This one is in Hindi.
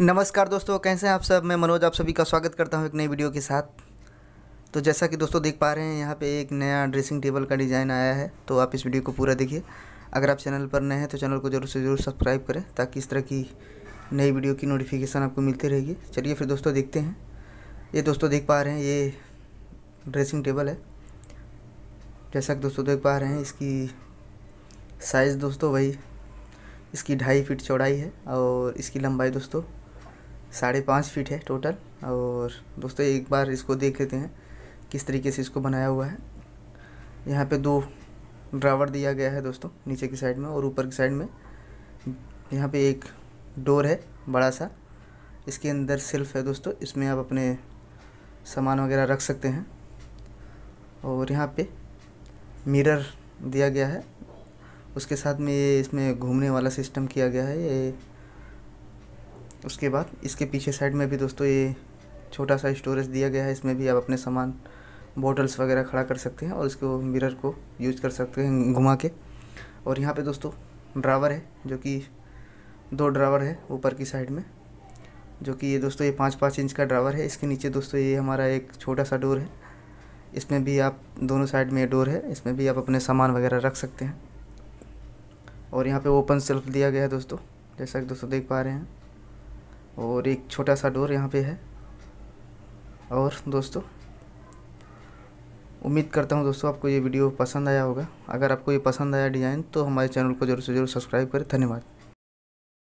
नमस्कार दोस्तों कैसे हैं आप सब मैं मनोज आप सभी का स्वागत करता हूं एक नई वीडियो के साथ तो जैसा कि दोस्तों देख पा रहे हैं यहाँ पे एक नया ड्रेसिंग टेबल का डिज़ाइन आया है तो आप इस वीडियो को पूरा देखिए अगर आप चैनल पर नए हैं तो चैनल को ज़रूर से ज़रूर सब्सक्राइब करें ताकि इस तरह की नई वीडियो की नोटिफिकेशन आपको मिलती रहेगी चलिए फिर दोस्तों देखते हैं ये दोस्तों देख पा रहे हैं ये ड्रेसिंग टेबल है जैसा कि दोस्तों देख पा रहे हैं इसकी साइज़ दोस्तों वही इसकी ढाई फीट चौड़ाई है और इसकी लंबाई दोस्तों साढ़े पाँच फीट है टोटल और दोस्तों एक बार इसको देख लेते हैं किस तरीके से इसको बनाया हुआ है यहाँ पे दो ड्रावर दिया गया है दोस्तों नीचे की साइड में और ऊपर की साइड में यहाँ पे एक डोर है बड़ा सा इसके अंदर सेल्फ है दोस्तों इसमें आप अपने सामान वगैरह रख सकते हैं और यहाँ पे मिरर दिया गया है उसके साथ में ये इसमें घूमने वाला सिस्टम किया गया है ये उसके बाद इसके पीछे साइड में भी दोस्तों ये छोटा सा स्टोरेज दिया गया है इसमें भी आप अपने सामान बॉटल्स वगैरह खड़ा कर सकते हैं और इसको मिरर को यूज कर सकते हैं घुमा के और यहाँ पे दोस्तों ड्रावर है जो कि दो ड्रावर है ऊपर की साइड में जो कि ये दोस्तों ये पाँच पाँच इंच का ड्रावर है इसके नीचे दोस्तों ये हमारा एक छोटा सा डोर है इसमें भी आप दोनों साइड में डोर है इसमें भी आप अपने सामान वगैरह रख सकते हैं और यहाँ पर ओपन सेल्फ दिया गया है दोस्तों जैसा कि दोस्तों देख पा रहे हैं और एक छोटा सा डोर यहाँ पे है और दोस्तों उम्मीद करता हूँ दोस्तों आपको ये वीडियो पसंद आया होगा अगर आपको ये पसंद आया डिज़ाइन तो हमारे चैनल को ज़रूर से ज़रूर सब्सक्राइब करें धन्यवाद